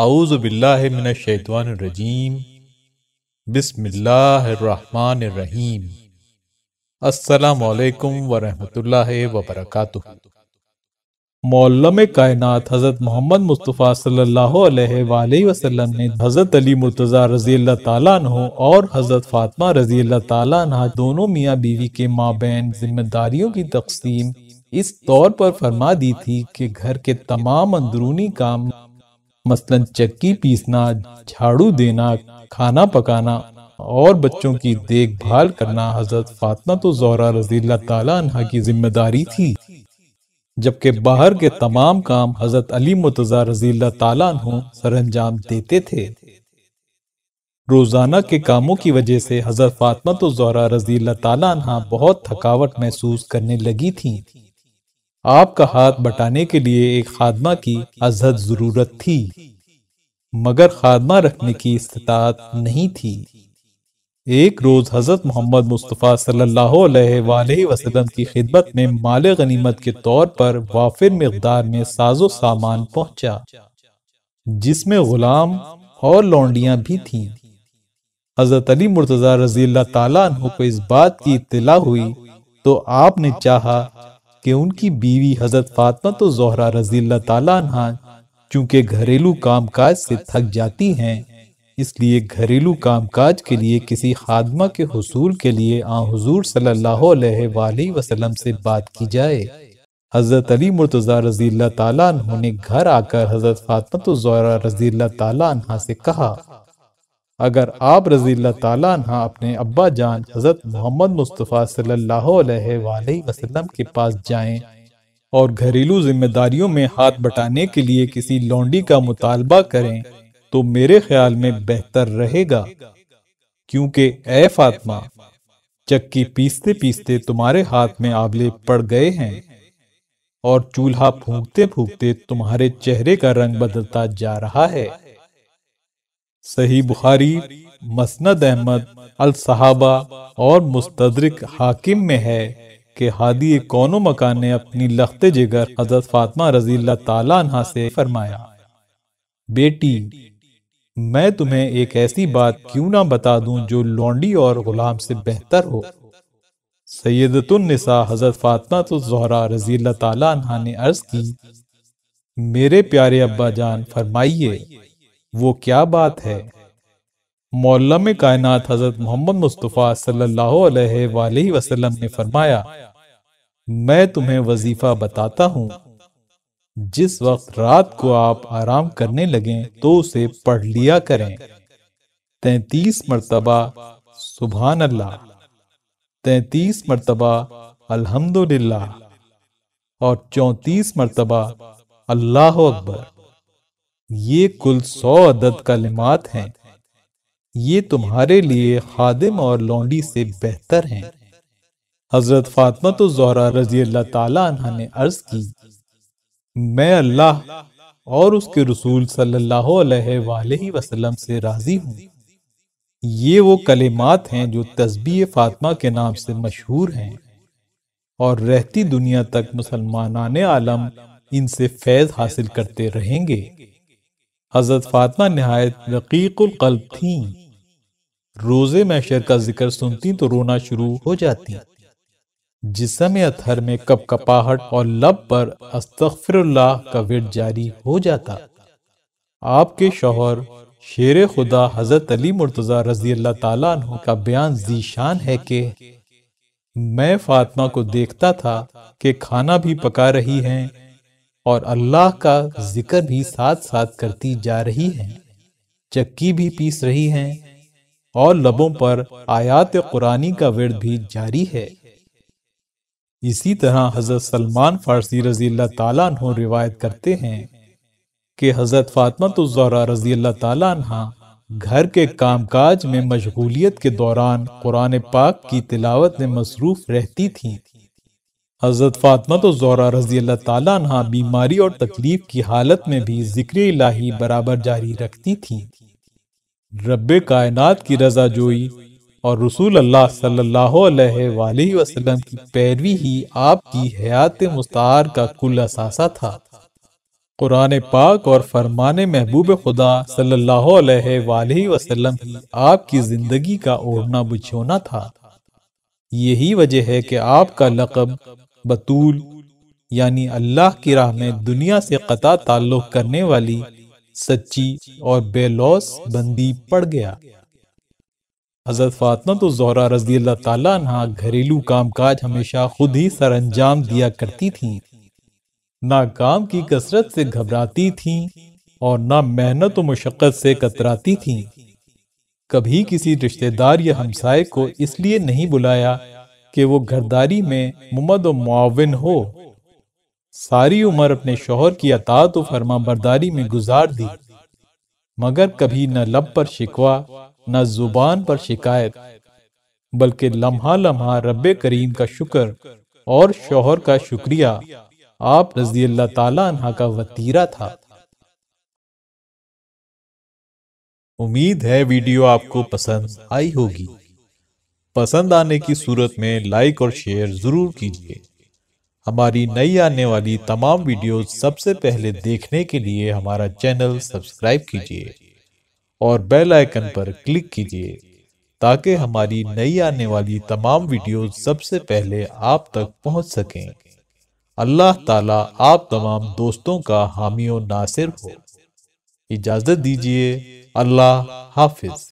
आऊज़बिल्लिमिनशैतवानरजीम बिसमीम असलकम वरहमल वबरक मौलम कायनात हज़रत मोहम्मद मुस्तफ़ा सल्लल्लाहु अलैहि वसल्लम ने हज़रत अली मुर्तज़ा रजी अल्लाह तु और हज़रत फ़ातिमा रजी अल्लाह तु दोनों मियाँ बीवी के माँ बहन जिम्मेदारियों की तकसीम इस तौर पर फरमा दी थी कि घर के तमाम अंदरूनी काम मसलन चक्की पीसना झाड़ू देना खाना पकाना और बच्चों की देखभाल करना हजरत फातमा तो जोरा रजी तला की जिम्मेदारी थी जबकि बाहर के तमाम काम हजरत अली मुतजा रजी तला सर अंजाम देते थे रोजाना के कामों की वजह से हजरत फातमा तो जोरा रजी तला बहुत थकावट महसूस करने लगी थी आपका हाथ बटाने के लिए एक खादमा की अजहद जरूरत थी मगर खादमा रखने की इस्तात नहीं थी एक रोज हजरत मोहम्मद मुस्तफ़ा सल्लल्लाहु अलैहि वसल्लम की खिदमत में माल गनीमत के तौर पर वाफिर मकदार में साजो सामान पहुंचा जिसमें गुलाम और लौंडियां भी थीं हजरत अली मुर्तज़ा रजील्ला तला को इस बात की इतला हुई तो आपने चाहा कि उनकी बीवी हजरत फातमा तो जोहरा रजील तला चूंकि घरेलू कामकाज से थक जाती हैं इसलिए घरेलू कामकाज के लिए किसी खादमा के हसूल के लिए आ हजूर सल्लल्लाहु अलैहि से बात की जाए हज़रत अली मुर्तज़ा रजील्ला तला ने घर आकर हज़रत फातमत तो रजील्ला तला से कहा अगर आप रजील तला अपने अब्बा जान हज़रत मोहम्मद मुस्तफ़ा सल्हम वसल्लम के पास जाएं और घरेलू जिम्मेदारियों में हाथ बटाने के लिए किसी लौंडी का मुतालबा करें तो मेरे ख्याल में बेहतर रहेगा क्योंकि ए फातमा चक्की पीसते पीसते तुम्हारे हाथ में आवले पड़ गए हैं और चूल्हा फूकते फूकते तुम्हारे चेहरे का रंग बदलता जा रहा है सही बुखारी मसनद अहमद अल सहाबा और मुस्तदरिक हाकिम में है कि हादी कौनो मकान ने अपनी लखते जिगर हजरत फातमा रजील तला से फरमाया बेटी मैं तुम्हें एक ऐसी बात क्यों ना बता दूं जो लौंडी और गुलाम से बेहतर हो सैदतुलनिसा हजरत फातमा तो जहरा रजील तला ने अर्ज की मेरे प्यारे अब्बा जान फरमाइए वो क्या बात है मौलम कायनात हज़रत मोहम्मद मुस्तफ़ा सल्लल्लाहु अलैहि वसल्लम ने फरमाया मैं तुम्हें वजीफ़ा बताता हूँ जिस वक्त रात को आप आराम करने लगें तो उसे पढ़ लिया करें तैतीस मरतबा सुबहान अल्लाह तैतीस मरतबा अल्हम्दुलिल्लाह और चौंतीस मरतबा अल्लाह अकबर ये कुल सौ अदद कलिमात हैं ये तुम्हारे लिए खादिम और लौंडी से बेहतर हैं हजरत फातमा तो जहरा रजी अल्लाह ताला ने अर्ज की मैं अल्लाह और उसके रसूल सल्लल्लाहु अलैहि वसल्लम से राजी हूँ ये वो कलिमात हैं जो तस्बी फातमा के नाम से मशहूर हैं और रहती दुनिया तक मुसलमानान आलम इनसे फैज हासिल करते रहेंगे हज़रत फातमा नहायत रकीकुल्कल्ब थी रोज़े मैशर का जिक्र सुनती तो रोना शुरू हो जाती जिसम अथहर में कप कपाहट और लब पर अस्तफरल्ला का विट जारी हो जाता आपके शोहर शेर खुदा हजरत अली मुर्तज़ा रजी अल्लाह का बयान जीशान है कि मैं फातमा को देखता था कि खाना भी पका रही हैं और अल्लाह का जिक्र भी साथ साथ करती जा रही हैं चक्की भी पीस रही हैं और लबों पर आयात कुरानी का विरद भी जारी है इसी तरह हजरत सलमान फारसी रजी अल्लाह रिवायत करते हैं कि हजरत फातमतुल्जहरा रजी अल्लाह तला घर के कामकाज में मशगूलियत के दौरान कुरान पाक की तिलावत में मसरूफ रहती थी हज़रत फ़ातमा तो ज़ोरा रजी अल्लाह तला बीमारी और तकलीफ की हालत में भी जिक्र इलाही बराबर जारी रखती थी रब कायनात की रजा जोई और रसूल अल्लाह सल्लल्लाहु अलैहि वसल्लम की पैरवी ही आपकी हयात मुस्तार का कुल असासा था कुरान पाक और फरमान महबूब खुदा सल्लल्लाहु अलैहि वसल्लम ही आपकी ज़िंदगी का ओढ़ना बिछोना था यही वजह है कि आपका लकब बतूल यानी अल्लाह की राह में दुनिया से कता ताल्लुक करने वाली सच्ची और बेलौस बंदी पड़ गया हजरत फातमा तो जोहरा रजी अल्लाह तहा घरेलू कामकाज हमेशा खुद ही सर अंजाम दिया करती थीं ना काम की कसरत से घबराती थीं और ना मेहनत व मशक्क़त से कतराती थीं कभी किसी रिश्तेदार या हमसाय को इसलिए नहीं बुलाया कि वो घरदारी में मुमद मुआविन हो सारी उम्र अपने शोहर की अतात फरमा बरदारी में गुजार दी मगर कभी न लब पर शिकवा न जुबान पर शिकायत बल्कि लम्हा लम्हा रब करीम का शुक्र और शोहर का शुक्रिया आप रजी अल्लाह तला का वतीरा था उम्मीद है वीडियो आपको पसंद आई होगी पसंद आने की सूरत में लाइक और शेयर ज़रूर कीजिए हमारी नई आने वाली तमाम वीडियोस सबसे पहले देखने के लिए हमारा चैनल सब्सक्राइब कीजिए और बेल आइकन पर क्लिक कीजिए ताकि हमारी नई आने वाली तमाम वीडियोस सबसे पहले आप तक पहुंच सकें अल्लाह ताला आप तमाम दोस्तों का हामी नासिर हो इजाज़त दीजिए अल्लाह हाफिज़